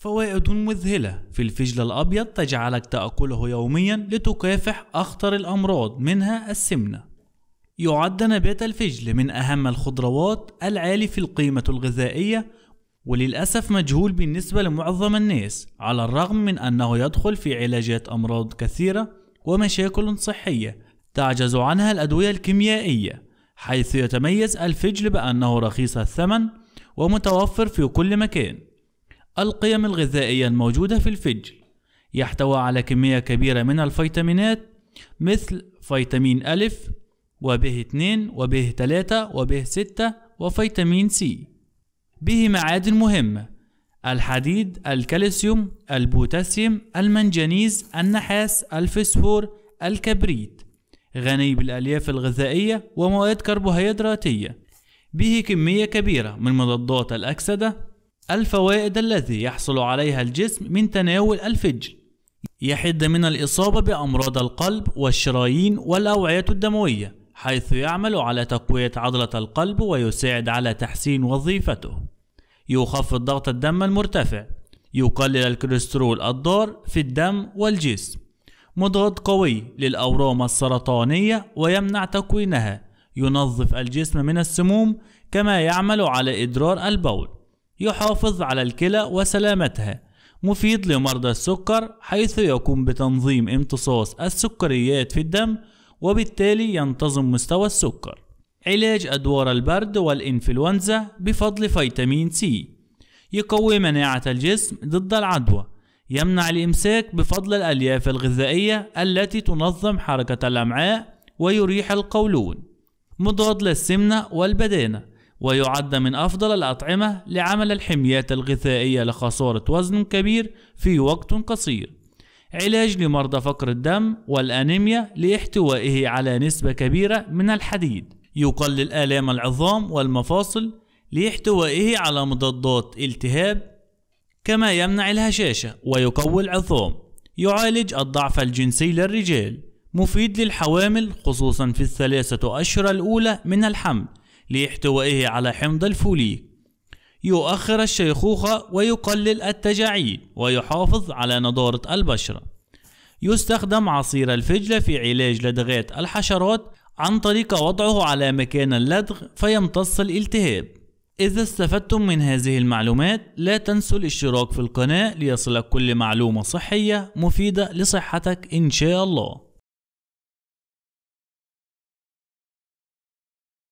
فوائد مذهلة في الفجل الأبيض تجعلك تأكله يوميا لتكافح أخطر الأمراض منها السمنة يعد نبات الفجل من أهم الخضروات العالي في القيمة الغذائية وللأسف مجهول بالنسبة لمعظم الناس على الرغم من أنه يدخل في علاجات أمراض كثيرة ومشاكل صحية تعجز عنها الأدوية الكيميائية حيث يتميز الفجل بأنه رخيص الثمن ومتوفر في كل مكان القيم الغذائية الموجودة في الفجل يحتوي على كمية كبيرة من الفيتامينات مثل فيتامين ألف وبه 2 وبه 3 وبه 6 وفيتامين سي به معادن مهمة الحديد الكالسيوم البوتاسيوم المنجنيز النحاس الفسفور الكبريت غني بالألياف الغذائية ومواد كربوهيدراتية به كمية كبيرة من مضادات الأكسدة الفوائد التي يحصل عليها الجسم من تناول الفجل يحد من الإصابة بأمراض القلب والشرايين والأوعية الدموية حيث يعمل على تقوية عضلة القلب ويساعد على تحسين وظيفته يخفض ضغط الدم المرتفع يقلل الكوليسترول الضار في الدم والجسم مضاد قوي للأورام السرطانية ويمنع تكوينها ينظف الجسم من السموم كما يعمل على إدرار البول يحافظ على الكلى وسلامتها مفيد لمرضى السكر حيث يقوم بتنظيم امتصاص السكريات في الدم وبالتالي ينتظم مستوى السكر علاج أدوار البرد والإنفلونزا بفضل فيتامين سي يقوي مناعة الجسم ضد العدوى يمنع الإمساك بفضل الألياف الغذائية التي تنظم حركة الأمعاء ويريح القولون مضاد للسمنة والبدانة ويعد من أفضل الأطعمة لعمل الحميات الغذائية لخسارة وزن كبير في وقت قصير علاج لمرضى فقر الدم والأنيميا لاحتوائه على نسبة كبيرة من الحديد يقلل آلام العظام والمفاصل لاحتوائه على مضادات التهاب كما يمنع الهشاشة ويقوي العظام يعالج الضعف الجنسي للرجال مفيد للحوامل خصوصا في الثلاثة أشهر الأولى من الحمل لاحتوائه على حمض الفوليك يؤخر الشيخوخة ويقلل التجاعيد ويحافظ على نضارة البشرة يستخدم عصير الفجل في علاج لدغات الحشرات عن طريق وضعه على مكان اللدغ فيمتص الالتهاب إذا استفدتم من هذه المعلومات لا تنسوا الاشتراك في القناة ليصلك كل معلومة صحية مفيدة لصحتك إن شاء الله